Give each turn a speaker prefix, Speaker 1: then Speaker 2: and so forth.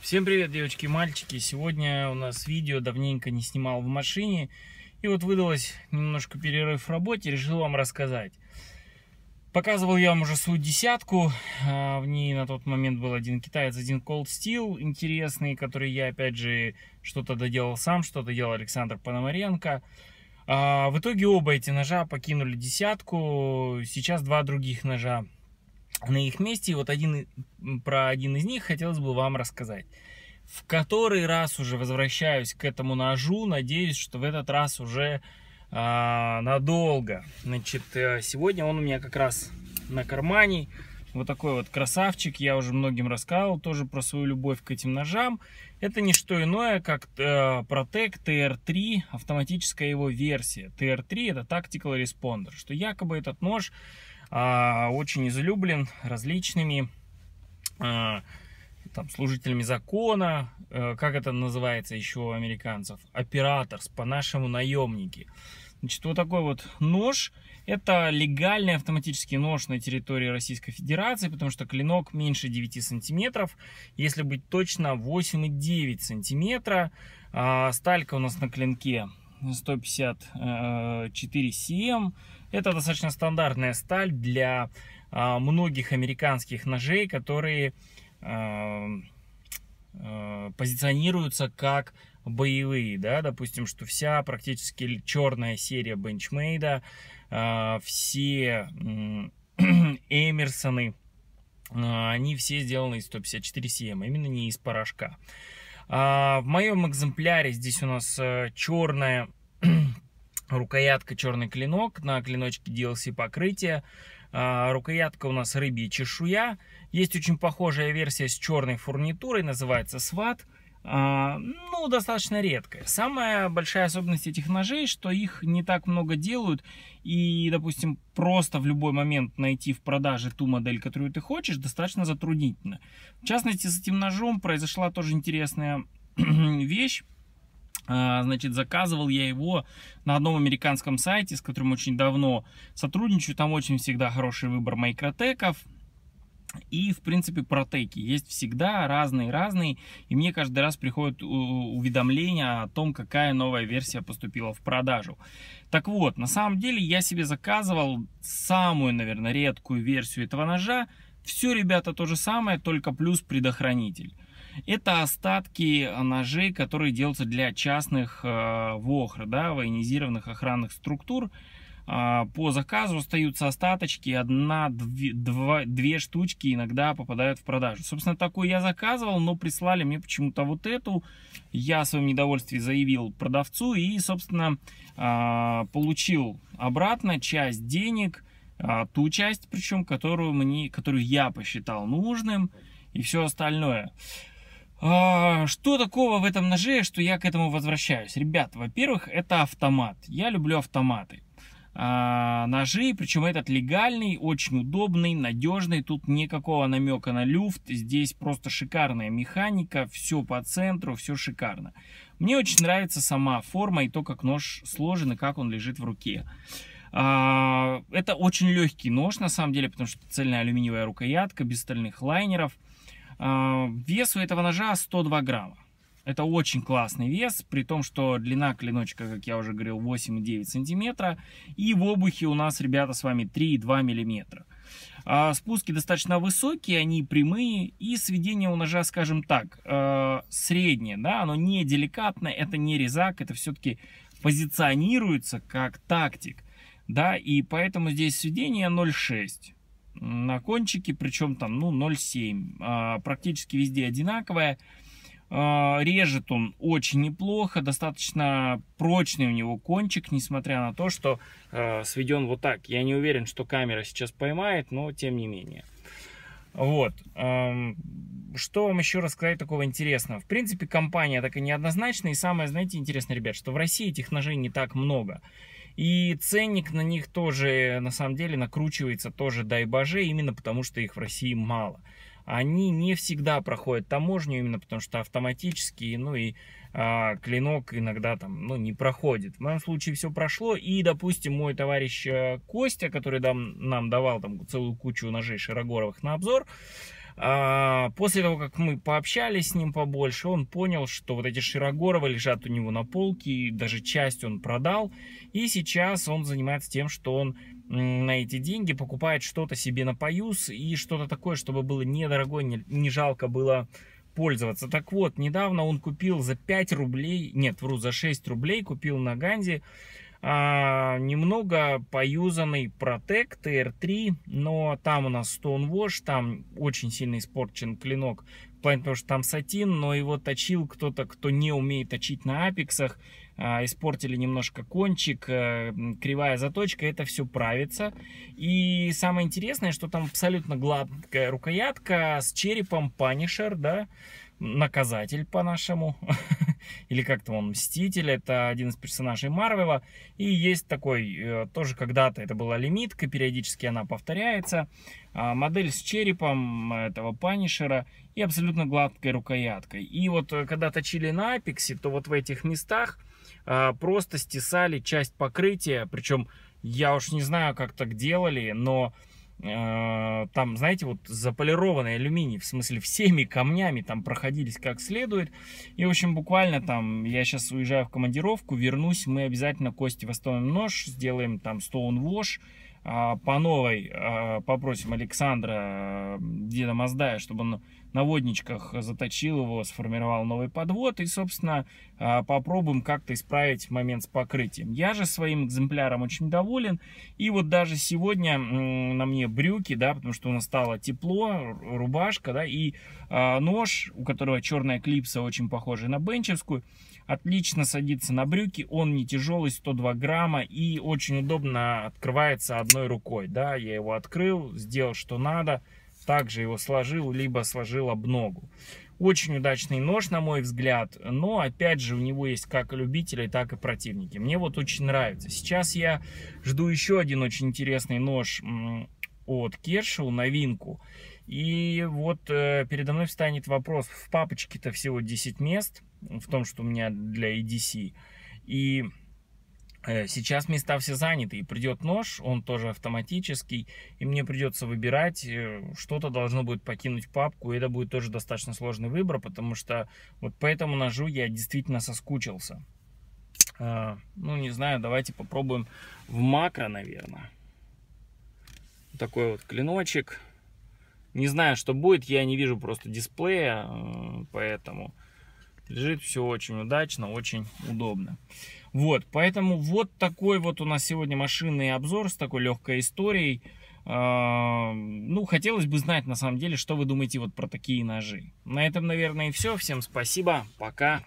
Speaker 1: Всем привет, девочки и мальчики! Сегодня у нас видео давненько не снимал в машине. И вот выдалось немножко перерыв в работе, решил вам рассказать. Показывал я вам уже свою десятку. А, в ней на тот момент был один китаец, один Cold Steel интересный, который я, опять же, что-то доделал сам, что-то делал Александр Пономаренко. А, в итоге оба эти ножа покинули десятку. Сейчас два других ножа на их месте. И вот один, про один из них хотелось бы вам рассказать. В который раз уже возвращаюсь к этому ножу. Надеюсь, что в этот раз уже а, надолго. Значит, э, сегодня он у меня как раз на кармане. Вот такой вот красавчик. Я уже многим рассказывал тоже про свою любовь к этим ножам. Это не что иное, как э, Protec TR3, автоматическая его версия. TR3 это Tactical Responder, что якобы этот нож а, очень излюблен различными а, там, служителями закона, э, как это называется еще у американцев, операторс, по-нашему наемники. Значит, вот такой вот нож. Это легальный автоматический нож на территории Российской Федерации, потому что клинок меньше 9 сантиметров, если быть точно 8,9 сантиметра. А сталька у нас на клинке 154CM. Э, Это достаточно стандартная сталь для э, многих американских ножей, которые э, позиционируются как боевые, да, допустим, что вся практически черная серия бенчмейда, все Эмерсоны, они все сделаны из 154 CM, именно не из порошка. А, в моем экземпляре здесь у нас э, черная рукоятка, черный клинок. На клиночке DLC покрытие. А, рукоятка у нас рыбья чешуя. Есть очень похожая версия с черной фурнитурой, называется «Сват». А, ну, достаточно редкая Самая большая особенность этих ножей, что их не так много делают, и, допустим, просто в любой момент найти в продаже ту модель, которую ты хочешь, достаточно затруднительно. В частности, с этим ножом произошла тоже интересная вещь. А, значит, заказывал я его на одном американском сайте, с которым очень давно сотрудничаю. Там очень всегда хороший выбор майкротеков, и, в принципе, протеки есть всегда разные-разные. И мне каждый раз приходит уведомление о том, какая новая версия поступила в продажу. Так вот, на самом деле я себе заказывал самую, наверное, редкую версию этого ножа. Все, ребята, то же самое, только плюс предохранитель. Это остатки ножей, которые делаются для частных э, вохр, да, военизированных охранных структур. А, по заказу остаются остаточки, одна, две, два, две штучки иногда попадают в продажу. Собственно, такой я заказывал, но прислали мне почему-то вот эту. Я о своем недовольстве заявил продавцу и, собственно, а, получил обратно часть денег, а, ту часть, причем, которую, мне, которую я посчитал нужным и все остальное. Что такого в этом ноже, что я к этому возвращаюсь? Ребят, во-первых, это автомат. Я люблю автоматы. А, ножи, причем этот легальный, очень удобный, надежный, тут никакого намека на люфт, здесь просто шикарная механика, все по центру, все шикарно. Мне очень нравится сама форма и то, как нож сложен и как он лежит в руке. А, это очень легкий нож на самом деле, потому что цельная алюминиевая рукоятка, без стальных лайнеров. А, вес у этого ножа 102 грамма. Это очень классный вес, при том, что длина клиночка, как я уже говорил, 8,9 сантиметра. И в обухе у нас, ребята, с вами 3,2 миллиметра. А спуски достаточно высокие, они прямые, и сведение у ножа, скажем так, э, среднее, да, оно не деликатное, это не резак, это все-таки позиционируется как тактик, да, и поэтому здесь сведение 0,6 на кончике, причем там, ну, 0,7, э, а практически везде одинаковое, а, режет он очень неплохо, достаточно прочный у него кончик, несмотря на то, что а, сведен вот так. Я не уверен, что камера сейчас поймает, но тем не менее. Вот. Что вам еще рассказать такого интересного? В принципе, компания такая неоднозначная. И самое, знаете, интересное, ребят, что в России этих ножей не так много. И ценник на них тоже, на самом деле, накручивается тоже, дай боже, именно потому что их в России мало они не всегда проходят таможню, именно потому что автоматически, ну и а, клинок иногда там, ну, не проходит. В моем случае все прошло, и, допустим, мой товарищ э, Костя, который дам, нам давал там целую кучу ножей Широгоровых на обзор, а, после того, как мы пообщались с ним побольше, он понял, что вот эти Широгоровы лежат у него на полке, и даже часть он продал, и сейчас он занимается тем, что он на эти деньги, покупает что-то себе на поюз и что-то такое, чтобы было недорогое, не, не жалко было пользоваться. Так вот, недавно он купил за 5 рублей, нет, вру, за 6 рублей купил на Ганзе а, немного поюзанный Протект TR3, но там у нас Stonewash, там очень сильно испорчен клинок, в плане того, что там сатин, но его точил кто-то, кто не умеет точить на апексах, а, испортили немножко кончик, э, кривая заточка, это все правится. И самое интересное, что там абсолютно гладкая рукоятка с черепом Панишер, да, наказатель по-нашему, или как-то он Мститель, это один из персонажей Марвела, и есть такой, э, тоже когда-то это была лимитка, периодически она повторяется, а, модель с черепом этого Панишера и абсолютно гладкой рукояткой. И вот э, когда точили на Апексе, то вот в этих местах а, просто стесали часть покрытия, причем я уж не знаю, как так делали, но а, там, знаете, вот заполированный алюминий, в смысле всеми камнями там проходились как следует. И, в общем, буквально там, я сейчас уезжаю в командировку, вернусь, мы обязательно кости восстановим нож, сделаем там стоун-вош, а, по новой а, попросим Александра Деда Маздая, чтобы он на водничках заточил его, сформировал новый подвод и, собственно, а, попробуем как-то исправить момент с покрытием. Я же своим экземпляром очень доволен. И вот даже сегодня на мне брюки, да, потому что у нас стало тепло, рубашка, да, и нож, у которого черная клипса очень похожая на бенчевскую. Отлично садится на брюки, он не тяжелый, 102 грамма и очень удобно открывается одной рукой. Да, я его открыл, сделал что надо, также его сложил, либо сложил об ногу. Очень удачный нож, на мой взгляд, но опять же у него есть как любители, так и противники. Мне вот очень нравится. Сейчас я жду еще один очень интересный нож от Кершел, новинку. И вот э, передо мной встанет вопрос, в папочке-то всего 10 мест – в том, что у меня для EDC. И э, Сейчас места все заняты, и придет нож, он тоже автоматический, и мне придется выбирать, э, что-то должно будет покинуть папку, и это будет тоже достаточно сложный выбор, потому что вот по этому ножу я действительно соскучился. Э, ну, не знаю, давайте попробуем в макро, наверное. Такой вот клиночек. Не знаю, что будет, я не вижу просто дисплея, поэтому... Лежит все очень удачно, очень удобно. Вот, поэтому вот такой вот у нас сегодня машинный обзор с такой легкой историей. А, ну, хотелось бы знать, на самом деле, что вы думаете вот про такие ножи. На этом, наверное, и все. Всем спасибо. Пока.